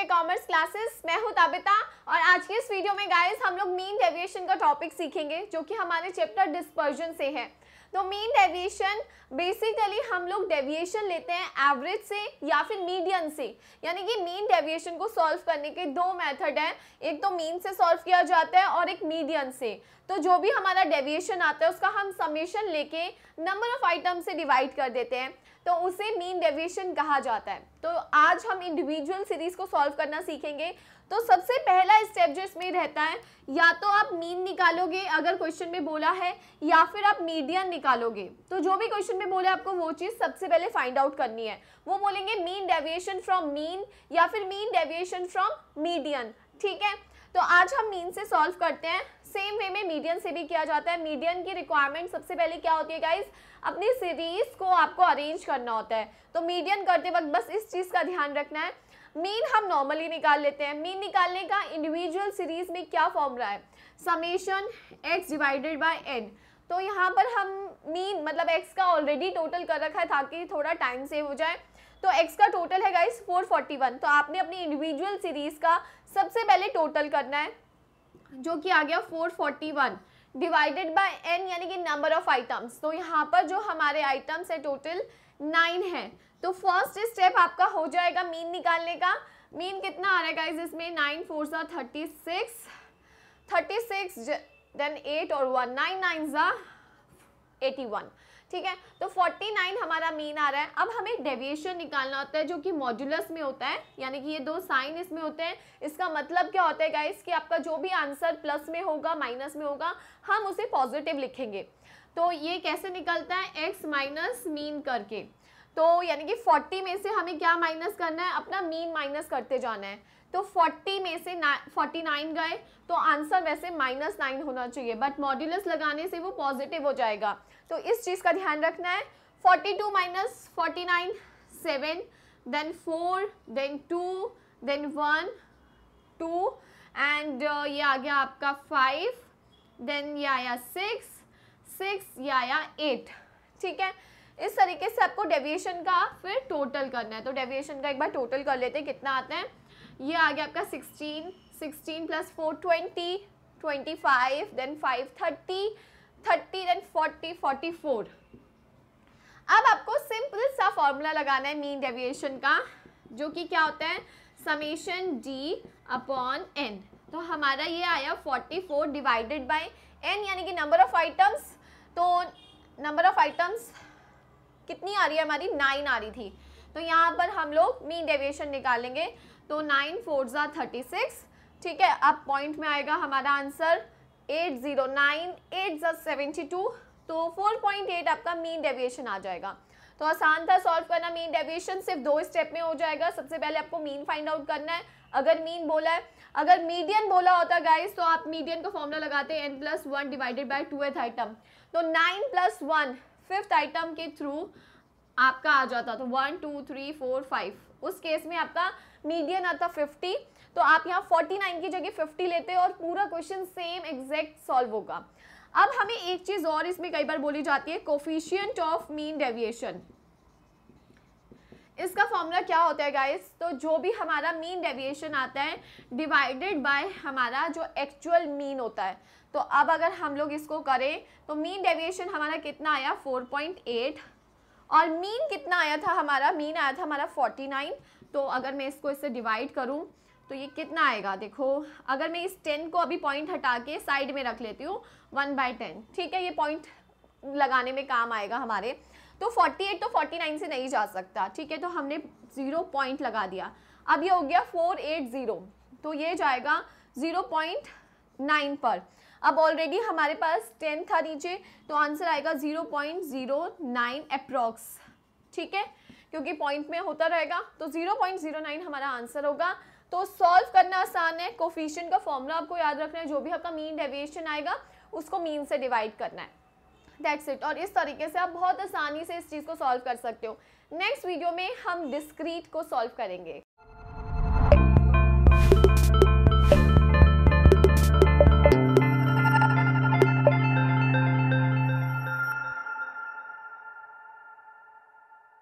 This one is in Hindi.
पे कॉमर्स क्लासेस मैं हूं ताबिता और आज के इस वीडियो में गाइस हम लोग मीन डेविएशन का टॉपिक सीखेंगे जो कि हमारे चैप्टर डिस्पर्जन से है तो मीन डेविएशन बेसिकली हम लोग डेविएशन लेते हैं एवरेज से या फिर मीडियन से यानी कि मीन डेविएशन को सॉल्व करने के दो मेथड हैं एक तो मीन से सॉल्व किया जाता है और एक मीडियन से तो जो भी हमारा डेविएशन आता है उसका हम समेशन लेके नंबर ऑफ आइटम से डिवाइड कर देते हैं तो उसे मीन डेविएशन कहा जाता है तो आज हम इंडिविजुअल सीरीज को सॉल्व करना सीखेंगे तो सबसे पहला स्टेप जो इसमें रहता है या तो आप मीन निकालोगे अगर क्वेश्चन में बोला है या फिर आप मीडियन निकालोगे तो जो भी क्वेश्चन में बोले आपको वो चीज़ सबसे पहले फाइंड आउट करनी है वो बोलेंगे मीन डेविएशन फ्रॉम मीन या फिर मीन डेविएशन फ्रॉम मीडियन ठीक है तो आज हम मीन से सॉल्व करते हैं सेम वे में मीडियम से भी किया जाता है मीडियम की रिक्वायरमेंट सबसे पहले क्या होती है गाइज अपनी सीरीज को आपको अरेंज करना होता है तो मीडियम करते वक्त बस इस चीज़ का ध्यान रखना है मीन हम नॉर्मली निकाल लेते हैं मीन निकालने का इंडिविजुअल सीरीज में क्या फॉर्मूला है summation x divided by n तो यहाँ पर हम मीन मतलब एक्स का ऑलरेडी टोटल कर रखा है ताकि थोड़ा टाइम सेव हो जाए तो एक्स का टोटल है गाइस 441 तो आपने अपनी इंडिविजुअल सीरीज का सबसे पहले टोटल करना है जो कि आ गया 441 डिवाइडेड बाय एन यानी कि नंबर ऑफ आइटम्स तो यहाँ पर जो हमारे आइटम्स है टोटल नाइन है तो फर्स्ट स्टेप आपका हो जाएगा मीन निकालने का मीन कितना आ रहा है गाइज इसमें नाइन फोर सा thirty six thirty six then eight और वन नाइन नाइन ज़ा एटी वन ठीक है तो 49 हमारा मीन आ रहा है अब हमें डेविएशन निकालना होता है जो कि मॉड्यूलस में होता है यानी कि ये दो साइन इसमें होते हैं इसका मतलब क्या होता है गाइस कि आपका जो भी आंसर प्लस में होगा माइनस में होगा हम उसे पॉजिटिव लिखेंगे तो ये कैसे निकलता है एक्स माइनस मीन करके तो यानी कि 40 में से हमें क्या माइनस करना है अपना मीन माइनस करते जाना है तो 40 में से फोर्टी नाइन गए तो आंसर वैसे माइनस नाइन होना चाहिए बट मॉड्यूलस लगाने से वो पॉजिटिव हो जाएगा तो इस चीज़ का ध्यान रखना है 42 two minus forty nine seven then four then two then one two and uh, ये आ गया आपका फाइव देन ये आया सिक्स सिक्स या आया एट ठीक है इस तरीके से आपको डेविएशन का फिर टोटल करना है तो डेविएशन का एक बार टोटल कर लेते हैं कितना आता है ये आ गया आपका sixteen sixteen plus four twenty twenty five then five thirty thirty then forty forty four अब आपको सिंपल सा फॉर्मूला लगाना है मीन डेविएशन का जो कि क्या होता है समेशन डी अपॉन एन तो हमारा ये आया 44 डिवाइडेड बाय एन यानी कि नंबर ऑफ आइटम्स तो नंबर ऑफ आइटम्स कितनी आ रही है हमारी नाइन आ रही थी तो यहाँ पर हम लोग मीन डेविएशन निकालेंगे तो नाइन फोर ज़ा थर्टी सिक्स ठीक है अब पॉइंट में आएगा हमारा answer eight zero nine eight ज़ा सेवेंटी टू तो फोर पॉइंट एट आपका मीन डेविएशन आ जाएगा तो आसान था सॉल्व करना मीन डेविएशन सिर्फ दो स्टेप में हो जाएगा सबसे पहले आपको मीन फाइंड आउट करना है अगर मीन बोला है अगर मीडियन बोला होता गाइस तो आप मीडियन का फॉर्मूला लगाते हैं n plus one divided by two एथ आइटम तो nine plus one fifth item के थ्रू आपका आ जाता तो one two three four five उस केस में आपका मीडियन आता फिफ्टी तो आप यहाँ फोर्टी नाइन की जगह फिफ्टी लेते और पूरा क्वेश्चन सेम एग्जैक्ट सॉल्व होगा अब हमें एक चीज़ और इसमें कई बार बोली जाती है कोफिशियंट ऑफ मीन डेविएशन इसका फॉर्मूला क्या होता है गाइस तो जो भी हमारा मीन डेविएशन आता है डिवाइडेड बाय हमारा जो एक्चुअल मीन होता है तो अब अगर हम लोग इसको करें तो मीन डेविएशन हमारा कितना आया 4.8 और मीन कितना आया था हमारा मीन आया था हमारा 49 तो अगर मैं इसको इससे डिवाइड करूं तो ये कितना आएगा देखो अगर मैं इस टेन को अभी पॉइंट हटा के साइड में रख लेती हूँ वन बाई टेन ठीक है ये पॉइंट लगाने में काम आएगा हमारे तो 48 तो 49 से नहीं जा सकता ठीक है तो हमने ज़ीरो पॉइंट लगा दिया अब ये हो गया 480 तो ये जाएगा 0.9 पर अब ऑलरेडी हमारे पास 10 था नीचे तो आंसर आएगा 0.09 अप्रॉक्स ठीक है क्योंकि पॉइंट में होता रहेगा तो 0.09 हमारा आंसर होगा तो सॉल्व करना आसान है कोफिशियन का फॉर्मूला आपको याद रखना है जो भी आपका मीन डेविएशन आएगा उसको मीन से डिवाइड करना है दैट्स इट और इस तरीके से आप बहुत आसानी से इस चीज़ को सॉल्व कर सकते हो नेक्स्ट वीडियो में हम डिस्क्रीट को सॉल्व करेंगे